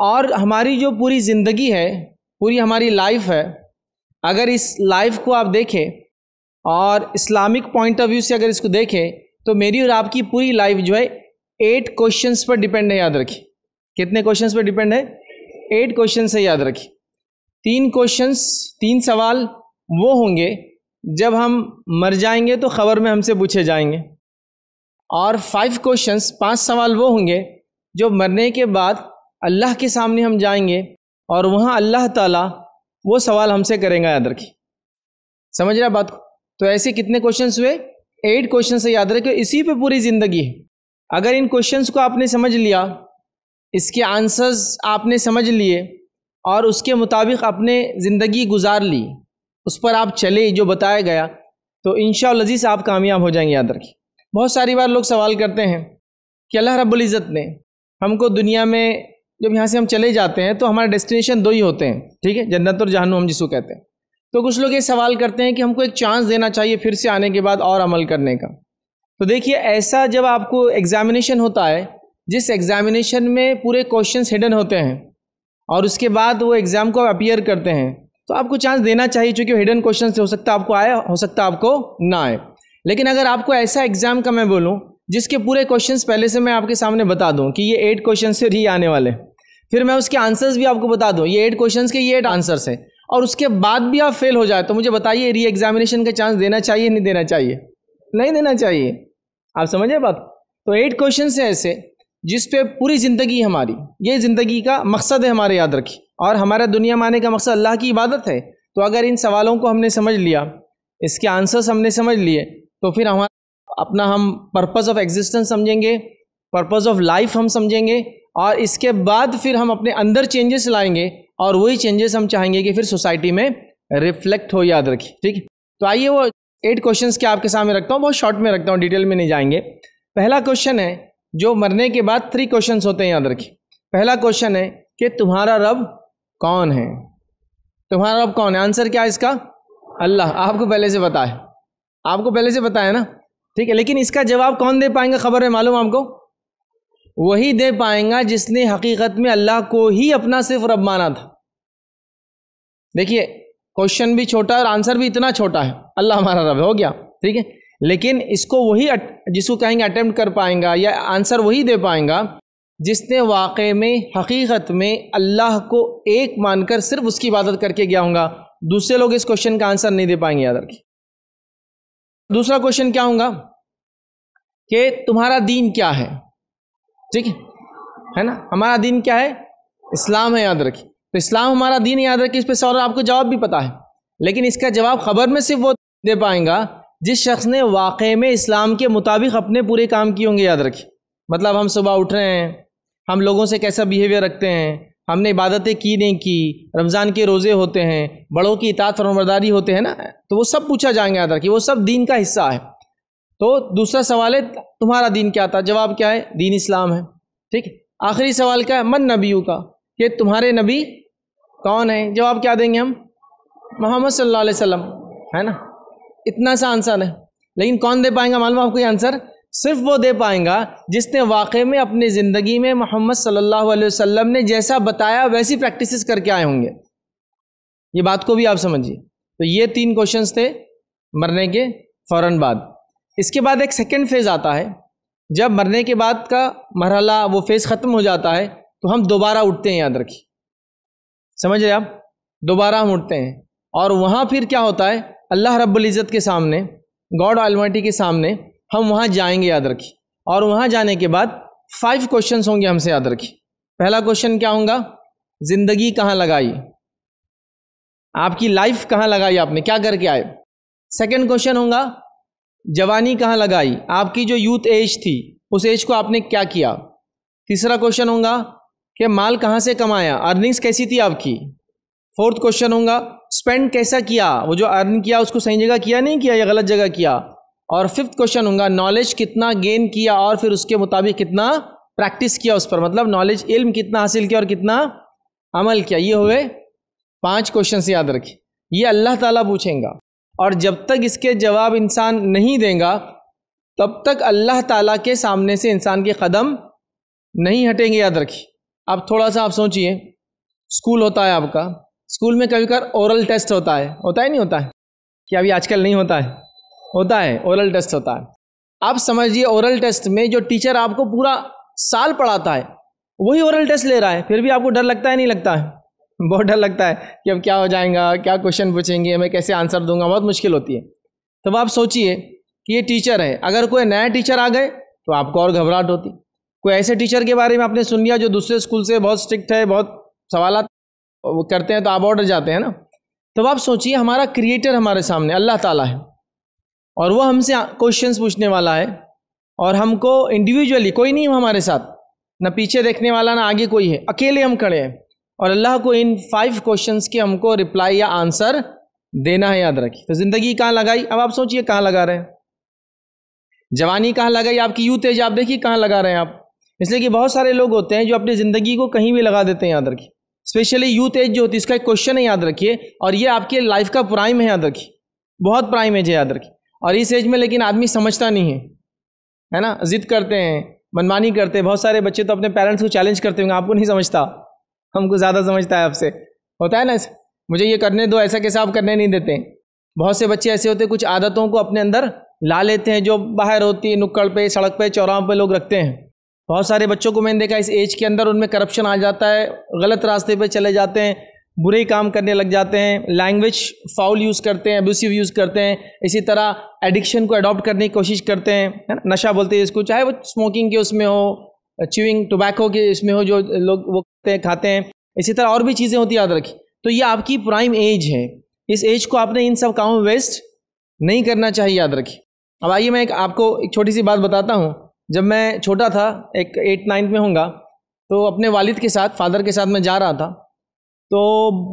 और हमारी जो पूरी ज़िंदगी है पूरी हमारी लाइफ है अगर इस लाइफ को आप देखें और इस्लामिक पॉइंट ऑफ व्यू से अगर इसको देखें तो मेरी और आपकी पूरी लाइफ जो है एट क्वेश्चंस पर डिपेंड है याद रखिए कितने क्वेश्चंस पर डिपेंड है एट क्वेश्चन है याद रखिए तीन क्वेश्चंस तीन सवाल वो होंगे जब हम मर जाएंगे तो ख़बर में हमसे पूछे जाएंगे और फाइव क्वेश्चंस पांच सवाल वो होंगे जो मरने के बाद अल्लाह के सामने हम जाएंगे और वहाँ अल्लाह ताला वो सवाल हमसे करेंगे याद रखिए समझ रहे बात को तो ऐसे कितने क्वेश्चंस हुए एट क्वेश्चन से याद रखे इसी पे पूरी ज़िंदगी है अगर इन क्वेश्चंस को आपने समझ लिया इसके आंसर्स आपने समझ लिए और उसके मुताबिक अपने ज़िंदगी गुजार ली उस पर आप चले जो बताया गया तो इन शजीज़ आप कामयाब हो जाएंगे याद रखिए बहुत सारी बार लोग सवाल करते हैं कि अल्लाह रब्बुल इज़्ज़त ने हमको दुनिया में जब यहाँ से हम चले जाते हैं तो हमारे डेस्टिनेशन दो ही होते हैं ठीक है जन्नत और जहनुम हम जिसको कहते हैं तो कुछ लोग ये सवाल करते हैं कि हमको एक चांस देना चाहिए फिर से आने के बाद और अमल करने का तो देखिए ऐसा जब आपको एग्ज़ामिनेशन होता है जिस एग्ज़ामिनेशन में पूरे क्वेश्चन हिडन होते हैं और उसके बाद वो एग्ज़ाम को अपियर करते हैं तो आपको चांस देना चाहिए चूँकि हिडन क्वेश्चन हो सकता आपको आए हो सकता आपको ना आए लेकिन अगर आपको ऐसा एग्ज़ाम का मैं बोलूँ जिसके पूरे क्वेश्चंस पहले से मैं आपके सामने बता दूं कि ये एट क्वेश्चन से ही आने वाले हैं फिर मैं उसके आंसर्स भी आपको बता दूँ ये एट क्वेश्चन के ये एट आंसर्स हैं और उसके बाद भी आप फेल हो जाए तो मुझे बताइए री एग्जामिनेशन का चांस देना चाहिए नहीं देना चाहिए नहीं देना चाहिए आप समझे बात तो एट क्वेश्चन हैं ऐसे जिस पे पूरी ज़िंदगी हमारी ये ज़िंदगी का मकसद है हमारे याद रखी और हमारा दुनिया माने का मकसद अल्लाह की इबादत है तो अगर इन सवालों को हमने समझ लिया इसके आंसर्स हमने समझ लिए तो फिर हमारा अपना हम पर्पज़ ऑफ एग्जिस्टेंस समझेंगे पर्पज़ ऑफ लाइफ हम समझेंगे और इसके बाद फिर हम अपने अंदर चेंजेस लाएंगे और वही चेंजेस हम चाहेंगे कि फिर सोसाइटी में रिफ्लेक्ट हो याद रखिए ठीक तो आइए वो एट क्वेश्चंस के आपके सामने रखता हूँ बहुत शॉर्ट में रखता हूँ डिटेल में नहीं जाएंगे पहला क्वेश्चन है जो मरने के बाद थ्री क्वेश्चंस होते हैं याद रखिए पहला क्वेश्चन है कि तुम्हारा रब कौन है तुम्हारा रब कौन है आंसर क्या है इसका अल्लाह आपको पहले से बताए आपको पहले से बताया ना ठीक है लेकिन इसका जवाब कौन दे पाएंगे खबर है मालूम आपको वही दे पाएगा जिसने हकीकत में अल्लाह को ही अपना सिर्फ रब माना था देखिए क्वेश्चन भी छोटा और आंसर भी इतना छोटा है अल्लाह हमारा रब हो गया ठीक है लेकिन इसको वही जिसको कहेंगे अटैम्प्ट कर पाएगा या आंसर वही दे पाएगा जिसने वाक़े में हकीकत में अल्लाह को एक मानकर सिर्फ उसकी इबादत करके गया होगा दूसरे लोग इस क्वेश्चन का आंसर नहीं दे पाएंगे याद रखिए दूसरा क्वेश्चन क्या होगा कि तुम्हारा दीन क्या है ठीक है है ना हमारा दीन क्या है इस्लाम है याद रखिए तो इस्लाम हमारा दीन याद रखिए इस पर सौर आपको जवाब भी पता है लेकिन इसका जवाब खबर में सिर्फ वो दे पाएंगा जिस शख्स ने वाक़े में इस्लाम के मुताबिक अपने पूरे काम किए होंगे याद रखिए मतलब हम सुबह उठ रहे हैं हम लोगों से कैसा बिहेवियर रखते हैं हमने इबादतें की नहीं की रमज़ान के रोज़े होते हैं बड़ों की इतात फरमरदारी होते हैं ना तो वो सब पूछा जाएंगे याद रखिए वो सब दीन का हिस्सा है तो दूसरा सवाल है तुम्हारा दीन क्या था जवाब क्या है दीन इस्लाम है ठीक है आखिरी सवाल क्या है मन नबियों का कि तुम्हारे नबी कौन है जवाब क्या देंगे हम मोहम्मद सल्लल्लाहु अलैहि वसल्लम है ना इतना सा आंसर है लेकिन कौन दे पाएगा मालूम आपको ये आंसर सिर्फ वो दे पाएगा जिसने वाक़े में अपनी ज़िंदगी में मोहम्मद सल्लल्लाहु अलैहि वसल्लम ने जैसा बताया वैसी प्रैक्टिस करके आए होंगे ये बात को भी आप समझिए तो ये तीन क्वेश्चंस थे मरने के फ़ौर बाद इसके बाद एक सेकेंड फेज़ आता है जब मरने के बाद का मरहला वो फेज़ ख़त्म हो जाता है तो हम दोबारा उठते हैं याद रखिए समझ रहे आप दोबारा हम उठते हैं और वहाँ फिर क्या होता है अल्लाह रब्ज़त के सामने गॉड आलमटी के सामने हम वहाँ जाएंगे याद रखिए और वहाँ जाने के बाद फाइव क्वेश्चन होंगे हमसे याद रखिए पहला क्वेश्चन क्या होगा ज़िंदगी कहाँ लगाई आपकी लाइफ कहाँ लगाई आपने क्या करके आए सेकंड क्वेश्चन होगा जवानी कहाँ लगाई आपकी जो यूथ एज थी उस एज को आपने क्या किया तीसरा क्वेश्चन होगा कि माल कहाँ से कमाया अर्निंग्स कैसी थी आपकी फोर्थ क्वेश्चन होगा स्पेंड कैसा किया वो जो अर्न किया उसको सही जगह किया नहीं किया या गलत जगह किया और फिफ्थ क्वेश्चन होगा नॉलेज कितना गेन किया और फिर उसके मुताबिक कितना प्रैक्टिस किया उस पर मतलब नॉलेज इल्म कितना हासिल किया और कितना अमल किया ये हुए पांच क्वेश्चन याद रखिए ये अल्लाह ताला पूछेगा और जब तक इसके जवाब इंसान नहीं देगा तब तक अल्लाह ताला के सामने से इंसान के कदम नहीं हटेंगे याद रखिए आप थोड़ा सा आप सोचिए स्कूल होता है आपका स्कूल में कभी कभार ओरल टेस्ट होता है होता है नहीं होता है कि अभी आजकल नहीं होता है होता है ओरल टेस्ट होता है आप समझिए ओरल टेस्ट में जो टीचर आपको पूरा साल पढ़ाता है वही ओरल टेस्ट ले रहा है फिर भी आपको डर लगता है नहीं लगता है बहुत डर लगता है कि अब क्या हो जाएगा क्या क्वेश्चन पूछेंगे मैं कैसे आंसर दूंगा बहुत मुश्किल होती है तब आप सोचिए कि ये टीचर है अगर कोई नया टीचर आ गए तो आपको और घबराहट होती कोई ऐसे टीचर के बारे में आपने सुन लिया जो दूसरे स्कूल से बहुत स्ट्रिक्ट है बहुत सवाल करते हैं तो आप ऑर्डर जाते हैं ना तब आप सोचिए हमारा क्रिएटर हमारे सामने अल्लाह ताला है और वो हमसे क्वेश्चंस पूछने वाला है और हमको इंडिविजुअली कोई नहीं हमारे साथ ना पीछे देखने वाला ना आगे कोई है अकेले हम खड़े हैं और अल्लाह को इन फाइव क्वेश्चंस के हमको रिप्लाई या आंसर देना है याद रखिए तो ज़िंदगी कहाँ लगाई अब आप सोचिए कहाँ लगा रहे हैं जवानी कहाँ लगाई आपकी यूथ एज आप देखिए कहाँ लगा रहे हैं आप इसलिए कि बहुत सारे लोग होते हैं जो अपनी ज़िंदगी को कहीं भी लगा देते हैं याद रखिए स्पेशली यूथ एज जो होती है इसका एक क्वेश्चन है याद रखिए और ये आपके लाइफ का प्राइम है याद रखिए बहुत प्राइम एज है याद रखिए और इस एज में लेकिन आदमी समझता नहीं है है ना जिद करते हैं मनमानी करते हैं बहुत सारे बच्चे तो अपने पेरेंट्स को चैलेंज करते होंगे आपको नहीं समझता हमको ज़्यादा समझता है आपसे होता है ना मुझे ये करने दो ऐसा कैसे आप करने नहीं देते बहुत से बच्चे ऐसे होते हैं कुछ आदतों को अपने अंदर ला लेते हैं जो बाहर होती है नुक्कड़ पे सड़क पे चौराहों पे लोग रखते हैं बहुत सारे बच्चों को मैंने देखा इस एज के अंदर उनमें करप्शन आ जाता है गलत रास्ते पे चले जाते हैं बुरे काम करने लग जाते हैं लैंग्वेज फाउल यूज़ करते हैं अब्यूसिव यूज़ करते हैं इसी तरह एडिक्शन को अडॉप्ट करने की कोशिश करते हैं है ना नशा बोलते हैं इसको चाहे वो स्मोकिंग के उसमें हो च्यूइंग टोबैको के इसमें हो जो लोग वो सकते हैं खाते हैं इसी तरह और भी चीज़ें होती याद रखी तो ये आपकी प्राइम एज है इस एज को आपने इन सब कामों में वेस्ट नहीं करना चाहिए याद रखी अब आइए मैं एक आपको एक छोटी सी बात बताता हूँ जब मैं छोटा था एक एट नाइन्थ में होंगे तो अपने वालिद के साथ फादर के साथ मैं जा रहा था तो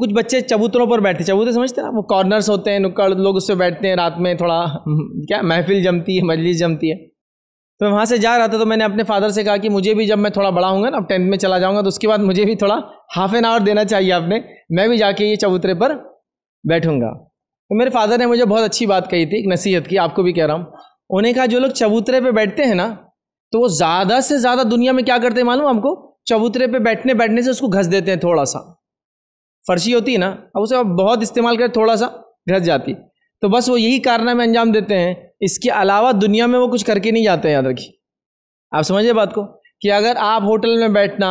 कुछ बच्चे चबूतरों पर बैठे चबूतरे समझते हैं ना वो कॉर्नर्स होते हैं नुक्कड़ लोग उससे बैठते हैं रात में थोड़ा क्या महफिल जमती है मजलिस जमती है तो मैं वहाँ से जा रहा था तो मैंने अपने फादर से कहा कि मुझे भी जब मैं थोड़ा बड़ा हूँगा ना अब टेंथ में चला जाऊँगा तो उसके बाद मुझे भी थोड़ा हाफ एन आवर देना चाहिए आपने मैं भी जाके ये चबूतरे पर बैठूँगा तो मेरे फादर ने मुझे बहुत अच्छी बात कही थी एक नसीहत की आपको भी कह रहा हूँ उन्हें कहा जो लोग चबूतरे पर बैठते हैं ना तो वो ज़्यादा से ज़्यादा दुनिया में क्या करते हैं मालूम आपको चबूतरे पर बैठने बैठने से उसको घस देते हैं थोड़ा सा फर्शी होती है ना अब उसे बहुत इस्तेमाल करें थोड़ा सा घस जाती तो बस वो यही कारनामे अंजाम देते हैं इसके अलावा दुनिया में वो कुछ करके नहीं जाते याद रखिए आप समझिए बात को कि अगर आप होटल में बैठना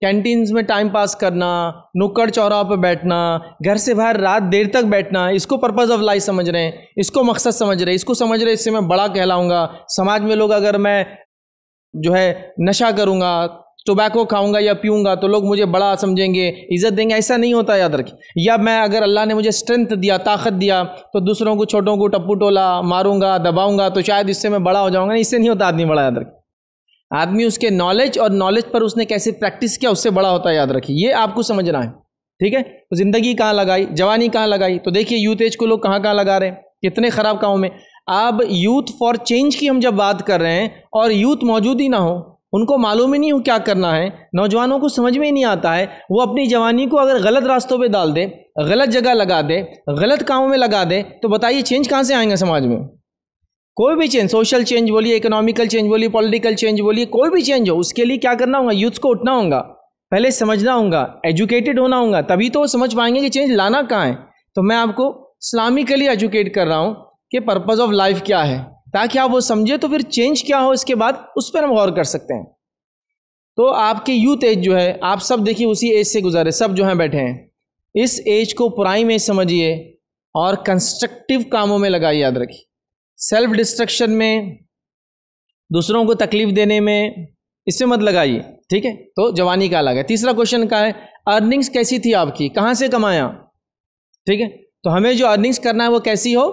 कैंटीन्स में टाइम पास करना नुक्कड़ चौराहों पर बैठना घर से बाहर रात देर तक बैठना इसको पर्पज़ ऑफ लाइफ समझ रहे हैं इसको मकसद समझ रहे हैं इसको समझ रहे हैं इससे मैं बड़ा कहलाऊंगा समाज में लोग अगर मैं जो है नशा करूँगा टोबैको खाऊंगा या पीऊंगा तो लोग मुझे बड़ा समझेंगे इज़्ज़त देंगे ऐसा नहीं होता याद रखें या मैं अगर अल्लाह ने मुझे स्ट्रेंथ दिया ताकत दिया तो दूसरों को छोटों को टप्पू टोला मारूंगा दबाऊंगा तो शायद इससे मैं बड़ा हो जाऊंगा इससे नहीं होता आदमी बड़ा याद रखें आदमी उसके नॉलेज और नॉलेज पर उसने कैसे प्रैक्टिस किया उससे बड़ा होता है याद रखिए ये आपको समझना है ठीक है तो ज़िंदगी कहाँ लगाई जवानी कहाँ लगाई तो देखिए यूथ एज को लोग कहाँ कहाँ लगा रहे हैं कितने ख़राब कामों में अब यूथ फॉर चेंज की हम जब बात कर रहे हैं और यूथ मौजूद ही ना हो उनको मालूम ही नहीं हो क्या करना है नौजवानों को समझ में ही नहीं आता है वो अपनी जवानी को अगर गलत रास्तों पे डाल दे गलत जगह लगा दे गलत कामों में लगा दे तो बताइए चेंज कहाँ से आएंगे समाज में कोई भी चेंज सोशल चेंज बोलिए इकोनॉमिकल चेंज बोलिए पॉलिटिकल चेंज बोलिए कोई भी चेंज हो उसके लिए क्या करना होगा यूथ्स को उठना होगा पहले समझना होगा एजुकेटेड होना होगा तभी तो वो समझ पाएंगे कि चेंज लाना कहाँ है तो मैं आपको इस्लामिकली एजुकेट कर रहा हूँ कि पर्पज़ ऑफ लाइफ क्या है ताकि आप वो समझे तो फिर चेंज क्या हो इसके बाद उस पर हम गौर कर सकते हैं तो आपके यूथ एज जो है आप सब देखिए उसी एज से गुजारे सब जो हैं बैठे हैं इस एज को प्राइम एज समझिए और कंस्ट्रक्टिव कामों में लगाइए याद रखिए सेल्फ डिस्ट्रक्शन में दूसरों को तकलीफ देने में इससे मत लगाइए ठीक है तो जवानी का अलग है तीसरा क्वेश्चन का है अर्निंग्स कैसी थी आपकी कहाँ से कमाया ठीक है तो हमें जो अर्निंग्स करना है वो कैसी हो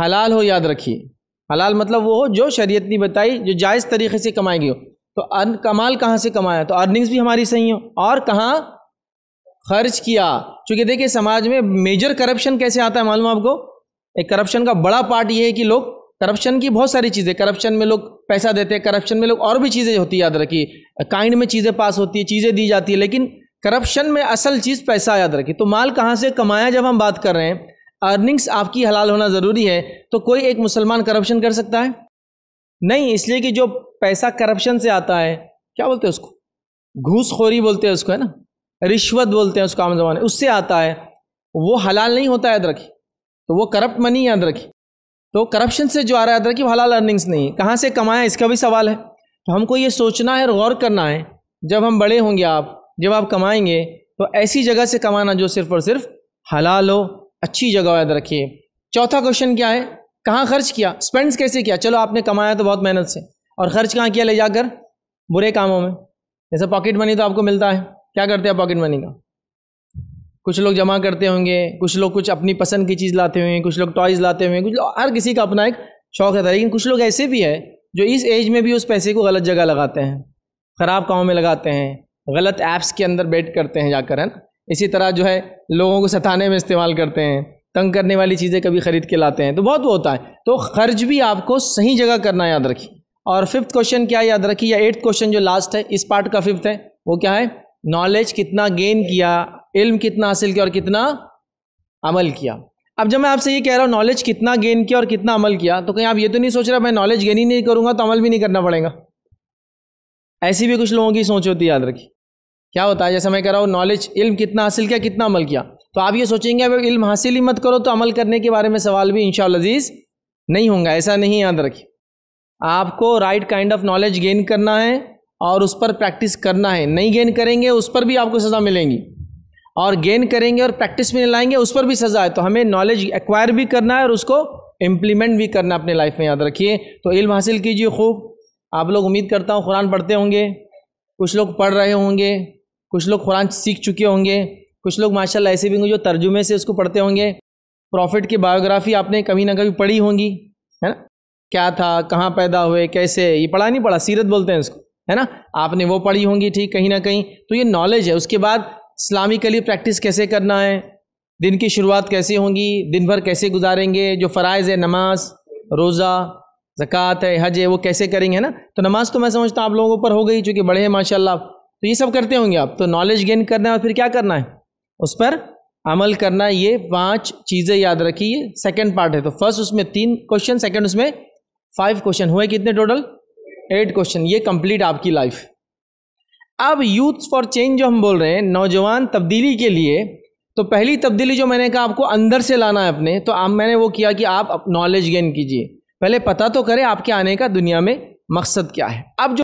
हलाल हो याद रखिए हलाल मतलब वो हो जो शरीयत ने बताई जो जायज़ तरीके से कमाई गई हो तो अर्न कमाल कहाँ से कमाया तो अर्निंग्स भी हमारी सही हो और कहाँ खर्च किया चूँकि देखिए समाज में मेजर करप्शन कैसे आता है मालूम आपको एक करप्शन का बड़ा पार्ट ये है कि लोग करप्शन की बहुत सारी चीज़ें करप्शन में लोग पैसा देते हैं करप्शन में लोग और भी चीज़ें होती है याद रखिए काइंड में चीज़ें पास होती है चीज़ें दी जाती है लेकिन करप्शन में असल चीज़ पैसा याद रखिए तो माल कहाँ से कमाया जब हम बात कर रहे हैं अर्निंग्स आपकी हलाल होना ज़रूरी है तो कोई एक मुसलमान करप्शन कर सकता है नहीं इसलिए कि जो पैसा करप्शन से आता है क्या बोलते हैं उसको घूसखोरी बोलते हैं उसको है ना रिश्वत बोलते हैं उसको आम जमाने उससे आता है वो हलाल नहीं होता याद अदरक तो वो करप्ट मनी याद अदरक तो करप्शन से जो आ रहा है याद वो हलाल अर्निंग्स नहीं है कहाँ से कमाया इसका भी सवाल है तो हमको ये सोचना है और गौर करना है जब हम बड़े होंगे आप जब आप कमाएंगे तो ऐसी जगह से कमाना जो सिर्फ और सिर्फ हलाल हो अच्छी जगह याद रखिए चौथा क्वेश्चन क्या है कहाँ खर्च किया स्पेंड्स कैसे किया चलो आपने कमाया तो बहुत मेहनत से और खर्च कहाँ किया ले जाकर बुरे कामों में जैसे पॉकेट मनी तो आपको मिलता है क्या करते हैं पॉकेट मनी का कुछ लोग जमा करते होंगे कुछ लोग कुछ अपनी पसंद की चीज़ लाते होंगे कुछ लोग टॉयज़ लाते होंगे कुछ लोग हर किसी का अपना एक शौक रहता है लेकिन कुछ लोग ऐसे भी है जो इस एज में भी उस पैसे को गलत जगह लगाते हैं ख़राब कामों में लगाते हैं गलत ऐप्स के अंदर बैठ करते हैं जाकर है ना इसी तरह जो है लोगों को सताने में इस्तेमाल करते हैं तंग करने वाली चीज़ें कभी ख़रीद के लाते हैं तो बहुत वो होता है तो खर्च भी आपको सही जगह करना याद रखिए और फिफ्थ क्वेश्चन क्या याद रखिए या एट्थ क्वेश्चन जो लास्ट है इस पार्ट का फिफ्थ है वो क्या है नॉलेज कितना गेन किया इल्म कितना हासिल किया और कितना अमल किया अब जब मैं आपसे ये कह रहा हूँ नॉलेज कितना गेन किया और कितना अमल किया तो कहीं आप ये तो नहीं सोच रहे मैं नॉलेज गेन ही नहीं करूँगा तो अमल भी नहीं करना पड़ेगा ऐसी भी कुछ लोगों की सोच होती है याद रखिए क्या होता है जैसे मैं कह रहा हूँ नॉलेज इल्म कितना हासिल किया कितना अमल किया तो आप ये सोचेंगे अगर इल्म हासिल ही मत करो तो अमल करने के बारे में सवाल भी इन अजीज़ नहीं होंगे ऐसा नहीं याद रखिए आपको right kind of knowledge gain करना है और उस पर प्रैक्टिस करना है नहीं गेन करेंगे उस पर भी आपको सज़ा मिलेंगी और गेन करेंगे और प्रैक्टिस में लाएंगे उस पर भी सज़ा है तो हमें नॉलेज एक्वायर भी करना है और उसको इम्प्लीमेंट भी करना अपने लाइफ में याद रखिए तो इल्म हासिल कीजिए खूब आप लोग उम्मीद करता हूँ कुरान पढ़ते होंगे कुछ लोग पढ़ रहे होंगे कुछ लोग कुरान सीख चुके होंगे कुछ लोग माशाल्लाह ऐसे भी होंगे जो तर्जुमे से उसको पढ़ते होंगे प्रॉफिट की बायोग्राफी आपने कभी ना कभी पढ़ी होंगी है ना क्या था कहाँ पैदा हुए कैसे ये पढ़ा नहीं पढ़ा सीरत बोलते हैं उसको है ना आपने वो पढ़ी होंगी ठीक कहीं ना कहीं तो ये नॉलेज है उसके बाद इस्लामिकली प्रैक्टिस कैसे करना है दिन की शुरुआत कैसे होंगी दिन भर कैसे गुजारेंगे जो फ़रज़ है नमाज रोज़ा ज़क़़त है हज है वो कैसे करेंगे है ना तो नमाज़ तो मैं समझता हूँ आप लोगों पर हो गई चूँकि बड़े हैं माशाल्लाह तो ये सब करते होंगे आप तो नॉलेज गेन करना है और फिर क्या करना है उस पर अमल करना ये पांच चीज़ें याद रखिए सेकेंड पार्ट है तो फर्स्ट उसमें तीन क्वेश्चन सेकेंड उसमें फाइव क्वेश्चन हुए कितने टोटल एट क्वेश्चन ये कंप्लीट आपकी लाइफ अब यूथ फॉर चेंज जो हम बोल रहे हैं नौजवान तब्दीली के लिए तो पहली तब्दीली जो मैंने कहा आपको अंदर से लाना है अपने तो आप मैंने वो किया कि आप नॉलेज गेन कीजिए पहले पता तो करें आपके आने का दुनिया में मकसद क्या है अब जो